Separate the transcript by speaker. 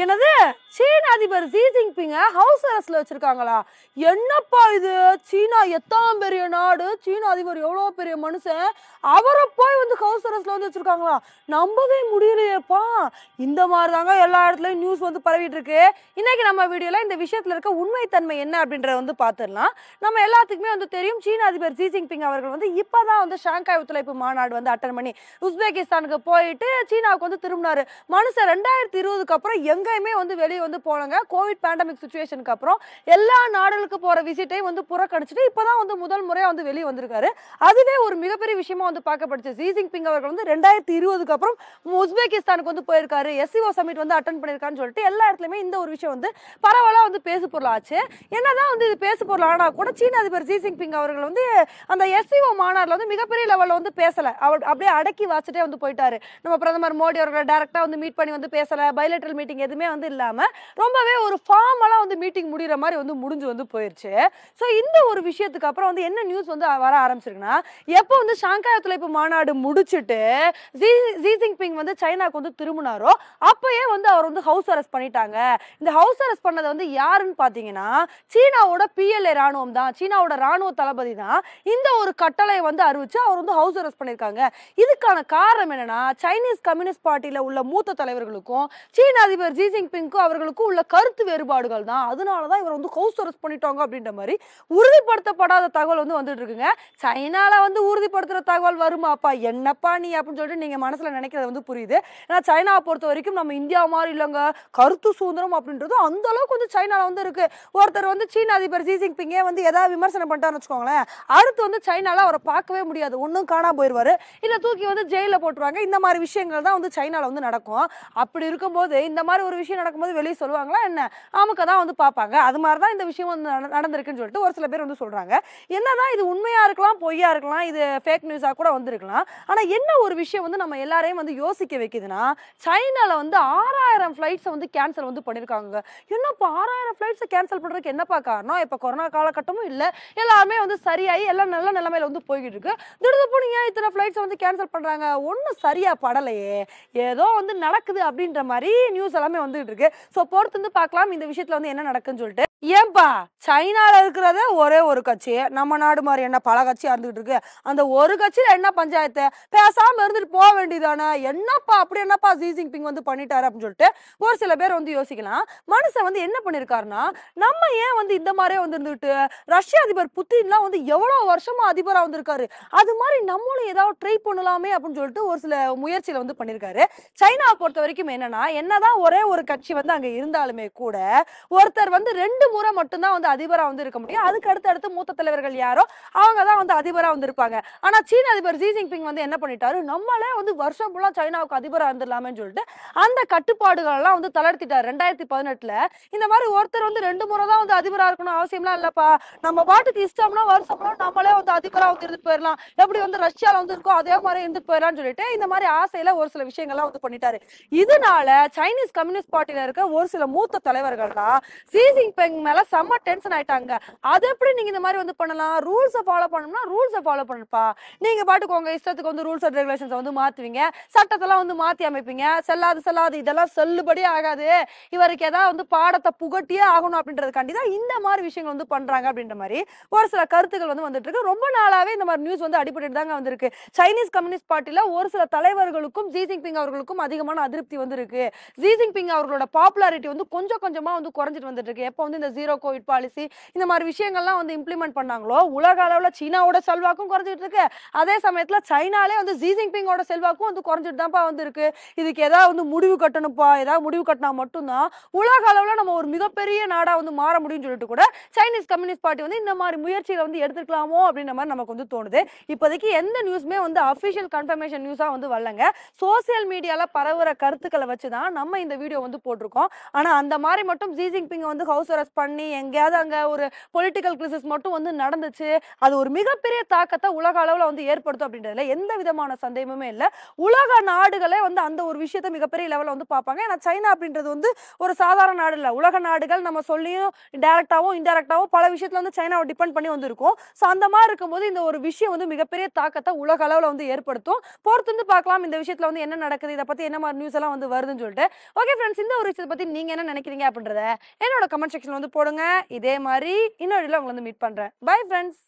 Speaker 1: எனது சீன அதிபர் ஜி ஜின்பிங்க ஹவுஸ் அரெஸ்ட்ல வச்சிருக்காங்களா என்னப்பா இது சீனா எத்தாம் பெரிய நாடு சீன அதிபர் எவ்வளோ பெரிய மனுஷன் அவரை போய் வந்து ஹவுஸ் அரெஸ்ட்ல வந்து வச்சிருக்காங்களா நம்பவே முடியலையேப்பா இந்த மாதிரி தாங்க எல்லா இடத்துலையும் நியூஸ் வந்து பரவிட்டு இருக்கு இன்னைக்கு நம்ம வீடியோல இந்த விஷயத்துல இருக்க உண்மைத்தன்மை என்ன அப்படின்றத வந்து பார்த்துடலாம் நம்ம எல்லாத்துக்குமே வந்து தெரியும் சீன அதிபர் ஜி ஜின்பிங் அவர்கள் வந்து இப்போதான் வந்து ஷாங்காய் ஒத்துழைப்பு மாநாடு வந்து அட்டன் பண்ணி உஸ்பெகிஸ்தானுக்கு போயிட்டு சீனாவுக்கு வந்து திரும்பினாரு மனுஷன் ரெண்டாயிரத்தி இருபதுக்கு அப்புறம் எங்க எங்கேயுமே வந்து வெளியே வந்து போனாங்க கோவிட் பேண்டமிக் சுச்சுவேஷனுக்கு அப்புறம் எல்லா நாடுகளுக்கு போகிற விசிட்டையும் வந்து புறக்கணிச்சிட்டு இப்போ தான் வந்து முதல் முறையாக வந்து வெளியே வந்திருக்காரு அதுவே ஒரு மிகப்பெரிய விஷயமா வந்து பார்க்கப்படுச்சு ஜி ஜிங் அவர்கள் வந்து ரெண்டாயிரத்தி இருபதுக்கு அப்புறம் உஸ்பெகிஸ்தானுக்கு வந்து போயிருக்காரு எஸ்சிஓ சமிட் வந்து அட்டன் பண்ணியிருக்கான்னு சொல்லிட்டு எல்லா இடத்துலையுமே இந்த ஒரு விஷயம் வந்து பரவலாக வந்து பேசு பொருளாச்சு என்னதான் வந்து இது பேசு பொருள் ஆனால் கூட சீன அதிபர் ஜி ஜிங் அவர்கள் வந்து அந்த எஸ்சிஓ மாநாட்டில் வந்து மிகப்பெரிய லெவலில் வந்து பேசலை அவர் அப்படியே அடக்கி வாசிட்டே வந்து போயிட்டாரு நம்ம பிரதமர் மோடி அவர்களை டேரக்டா வந்து மீட் பண்ணி வந்து பேசலை பைலேட்டரல் மீட்டிங் எது எதுவுமே வந்து இல்லாமல் ரொம்பவே ஒரு ஃபார்மலாக வந்து மீட்டிங் முடிகிற மாதிரி வந்து முடிஞ்சு வந்து போயிடுச்சு ஸோ இந்த ஒரு விஷயத்துக்கு அப்புறம் வந்து என்ன நியூஸ் வந்து வர ஆரம்பிச்சிருக்குன்னா எப்போ வந்து ஷாங்காய் ஒத்துழைப்பு மாநாடு முடிச்சுட்டு ஜி ஜி வந்து சைனாக்கு வந்து திரும்பினாரோ அப்போயே வந்து அவர் வந்து ஹவுஸ் அரெஸ்ட் பண்ணிட்டாங்க இந்த ஹவுஸ் அரெஸ்ட் பண்ணதை வந்து யாருன்னு பார்த்தீங்கன்னா சீனாவோட பிஎல்ஏ ராணுவம் தான் சீனாவோட ராணுவ தளபதி தான் இந்த ஒரு கட்டளையை வந்து அறிவிச்சு அவர் வந்து ஹவுஸ் அரெஸ்ட் பண்ணியிருக்காங்க இதுக்கான காரணம் என்னன்னா சைனீஸ் கம்யூனிஸ்ட் பார்ட்டியில் உள்ள மூத்த தலைவர்களுக்கும் சீன அதிபர் ஜி ஜி ஜின்பிங்க்கு அவர்களுக்கும் உள்ள கருத்து வேறுபாடுகள் தான் அதனால தான் இவர் வந்து ஹவுஸ் அரெஸ்ட் பண்ணிட்டாங்க அப்படின்ற மாதிரி உறுதிப்படுத்தப்படாத தகவல் வந்து வந்துட்டு இருக்குங்க சைனாவில் வந்து உறுதிப்படுத்துகிற தகவல் வருமாப்பா என்னப்பா நீ அப்படின்னு சொல்லிட்டு நீங்கள் மனசில் நினைக்கிறது வந்து புரியுது ஏன்னா சைனாவை பொறுத்த வரைக்கும் நம்ம இந்தியா மாதிரி இல்லைங்க கருத்து சுதந்திரம் அப்படின்றது அந்த அளவுக்கு வந்து சைனாவில் வந்து இருக்கு ஒருத்தர் வந்து சீன அதிபர் ஜி பிங்கே வந்து ஏதாவது விமர்சனம் பண்ணிட்டான்னு வச்சுக்கோங்களேன் அடுத்து வந்து சைனாவில் அவரை பார்க்கவே முடியாது ஒன்றும் காணாம போயிடுவார் இல்லை தூக்கி வந்து ஜெயிலில் போட்டுருவாங்க இந்த மாதிரி விஷயங்கள் தான் வந்து சைனாவில் வந்து நடக்கும் அப்படி இருக்கும்போது இந்த மாதிரி ஒரு விஷயம் நடக்கும்போது வெளியே சொல்லுவாங்களா என்ன ஆமுக்க தான் வந்து பார்ப்பாங்க அது மாதிரி தான் இந்த விஷயம் வந்து நடந்திருக்குன்னு சொல்லிட்டு ஒரு சில பேர் வந்து சொல்கிறாங்க என்னதான் இது உண்மையாக இருக்கலாம் பொய்யா இருக்கலாம் இது ஃபேக் நியூஸாக கூட வந்திருக்கலாம் ஆனால் என்ன ஒரு விஷயம் வந்து நம்ம எல்லாரையும் வந்து யோசிக்க வைக்குதுன்னா சைனாவில் வந்து ஆறாம் ஆறாயிரம் ஃப்ளைட்ஸை வந்து கேன்சல் வந்து பண்ணியிருக்காங்க என்னப்பா ஆறாயிரம் ஃப்ளைட்ஸை கேன்சல் பண்ணுறதுக்கு என்னப்பா காரணம் இப்போ கொரோனா காலகட்டமும் இல்லை எல்லாமே வந்து சரியாகி எல்லாம் நல்ல நிலைமையில வந்து போய்கிட்டு இருக்கு திடீர்னு ஏன் இத்தனை ஃப்ளைட்ஸை வந்து கேன்சல் பண்ணுறாங்க ஒன்றும் சரியாக படலையே ஏதோ வந்து நடக்குது அப்படின்ற மாதிரி நியூஸ் எல்லாமே வந்துகிட்டு இருக்கு ஸோ பொறுத்து வந்து பார்க்கலாம் இந்த விஷயத்தில் வந்து என்ன நடக்குன்னு சொல்லிட்டு ஏன்பா சைனாவில் இருக்கிறத ஒரே ஒரு கட்சி நம்ம நாடு மாதிரி என்ன பல கட்சியாக இருந்துகிட்டு இருக்கு அந்த ஒரு கட்சியில் என்ன பஞ்சாயத்து பேசாமல் இருந்துட்டு போக வேண்டியதானே என்னப்பா அப்படி என்னப்பா ஜி ஜின்பிங் வந்து பண்ணிட்டாரு அப்படின்னு சொல்லிட்டு ஒரு சில பேர் வந்து யோசிக்கலாம் மனுஷன் வந்து என்ன பண்ணியிருக்காருன்னா நம்ம ஏன் வந்து இந்த மாதிரியே வந்து இருந்துட்டு ரஷ்ய அதிபர் புத்தின்லாம் வந்து எவ்வளோ வருஷமா அதிபராக வந்திருக்காரு அது மாதிரி நம்மளும் ஏதாவது ட்ரை பண்ணலாமே அப்படின்னு சொல்லிட்டு ஒரு சில முயற்சியில் வந்து பண்ணியிருக்காரு சைனாவை பொறுத்த வரைக்கும் என்னன்னா என்னதான் ஒரே ஒரு கட்சி வந்து அங்கே இருந்தாலுமே கூட ஒருத்தர் வந்து ரெண்டு முறை மட்டும்தான் வந்து அதிபரா வந்து இருக்க முடியும் அதுக்கு அடுத்து அடுத்து மூத்த தலைவர்கள் யாரோ அவங்க தான் வந்து அதிபரா வந்து இருப்பாங்க ஆனா சீன அதிபர் ஜி ஜின்பிங் வந்து என்ன பண்ணிட்டாரு நம்மளே வந்து வருஷம் ஃபுல்லா சைனாவுக்கு அதிபரா இருந்துடலாமே சொல்லிட்டு அந்த கட்டுப்பாடுகள்லாம் வந்து தளர்த்திட்டார் ரெண்டாயிரத்தி பதினெட்டுல இந்த மாதிரி ஒருத்தர் வந்து ரெண்டு முறை தான் வந்து அதிபரா இருக்கணும் அவசியம்லாம் இல்லப்பா நம்ம பாட்டுக்கு இஷ்டம்னா வருஷம் ஃபுல்லா நம்மளே வந்து அதிபரா வந்து இருந்துட்டு போயிடலாம் எப்படி வந்து ரஷ்யால வந்து இருக்கோ அதே மாதிரி இருந்துட்டு போயிடலாம்னு சொல்லிட்டு இந்த மாதிரி ஆசையில ஒரு சில விஷயங்கள்லாம் வந்து பண்ணிட்டாரு இதனால சைனீஸ் கம்யூனிஸ்ட் பார்ட்டியில இருக்க ஒரு சில மூத்த தான் ஜி ஜின்பிங் அவங்க மேல செம்ம டென்ஷன் ஆயிட்டாங்க அது எப்படி நீங்க இந்த மாதிரி வந்து பண்ணலாம் ரூல்ஸ ஃபாலோ பண்ணணும்னா ரூல்ஸ ஃபாலோ பண்ணப்பா நீங்க பாட்டுக்கு உங்க இஷ்டத்துக்கு வந்து ரூல்ஸ் அண்ட் ரெகுலேஷன்ஸ் வந்து மாத்துவீங்க சட்டத்தெல்லாம் வந்து மாத்தி அமைப்பீங்க செல்லாது செல்லாது இதெல்லாம் செல்லுபடியே ஆகாது இவருக்கு ஏதாவது வந்து பாடத்தை புகட்டியே ஆகணும் அப்படின்றதுக்காண்டி தான் இந்த மாதிரி விஷயங்கள் வந்து பண்றாங்க அப்படின்ற மாதிரி ஒரு சில கருத்துக்கள் வந்து வந்துட்டு இருக்கு ரொம்ப நாளாவே இந்த மாதிரி நியூஸ் வந்து அடிபட்டு தாங்க வந்திருக்கு சைனீஸ் கம்யூனிஸ்ட் பார்ட்டில ஒரு சில தலைவர்களுக்கும் ஜி ஜின்பிங் அவர்களுக்கும் அதிகமான அதிருப்தி வந்து இருக்கு ஜி ஜின்பிங் அவர்களோட பாப்புலாரிட்டி வந்து கொஞ்சம் கொஞ்சமா வந்து குறைஞ்சிட்டு வந்துட்டு இருக்கு எப்போ வந்து இந்த ஜீரோ கோவிட் பாலிசி இந்த மாதிரி விஷயங்கள்லாம் வந்து இம்ப்ளிமெண்ட் பண்ணாங்களோ உலக அளவில் சீனாவோட செல்வாக்கும் குறைஞ்சிட்டு இருக்கு அதே சமயத்தில் சைனாலே வந்து ஜி பிங்கோட செல்வாக்கும் வந்து குறைஞ்சிட்டு தான்ப்பா வந்து இருக்கு இதுக்கு ஏதாவது வந்து முடிவு கட்டணும்ப்பா ஏதாவது முடிவு கட்டினா மட்டும்தான் உலக அளவில் நம்ம ஒரு மிகப்பெரிய நாடாக வந்து மாற முடியும்னு சொல்லிட்டு கூட சைனீஸ் கம்யூனிஸ்ட் பார்ட்டி வந்து இந்த மாதிரி முயற்சிகளை வந்து எடுத்துக்கலாமோ அப்படின்ற மாதிரி நமக்கு வந்து தோணுது இப்போதைக்கு எந்த நியூஸுமே வந்து அஃபிஷியல் கன்ஃபர்மேஷன் நியூஸாக வந்து வரலங்க சோசியல் மீடியாவில் பரவுற கருத்துக்களை வச்சு தான் நம்ம இந்த வீடியோ வந்து போட்டிருக்கோம் ஆனால் அந்த மாதிரி மட்டும் ஜி ஜிங்பிங் வந்து ஹவுஸ் அரெஸ்ட் பண்ணி எங்கேயாவது அங்கே ஒரு பொலிட்டிக்கல் கிரைசிஸ் மட்டும் வந்து நடந்துச்சு அது ஒரு மிகப்பெரிய தாக்கத்தை உலக அளவில் வந்து ஏற்படுத்தும் அப்படின்றதுல எந்த விதமான சந்தேகமுமே இல்லை உலக நாடுகளே வந்து அந்த ஒரு விஷயத்த மிகப்பெரிய லெவலில் வந்து பார்ப்பாங்க ஏன்னா சைனா அப்படின்றது வந்து ஒரு சாதாரண நாடு இல்லை உலக நாடுகள் நம்ம சொல்லியும் டேரக்டாகவும் இன்டெரக்டாகவும் பல விஷயத்தில் வந்து சைனாவை டிபெண்ட் பண்ணி வந்திருக்கும் ஸோ அந்த மாதிரி இருக்கும்போது இந்த ஒரு விஷயம் வந்து மிகப்பெரிய தாக்கத்தை உலக அளவில் வந்து ஏற்படுத்தும் பொறுத்து வந்து பார்க்கலாம் இந்த விஷயத்தில் வந்து என்ன நடக்குது இதை பற்றி என்ன மாதிரி நியூஸ் எல்லாம் வந்து வருதுன்னு சொல்லிட்டு ஓகே ஃப்ரெண்ட்ஸ் இந்த ஒரு விஷயத்தை பற்றி நீங்கள் என்ன நினைக்கிறீங்க அப்படின்றத என்னோட கமெண்ட் செக்ஷன்ல வந்து வந்து போடுங்க இதே மாதிரி இன்னொரு வீடியோவில் உங்களை வந்து மீட் பண்ணுறேன் பை ஃப்ரெண்ட்ஸ்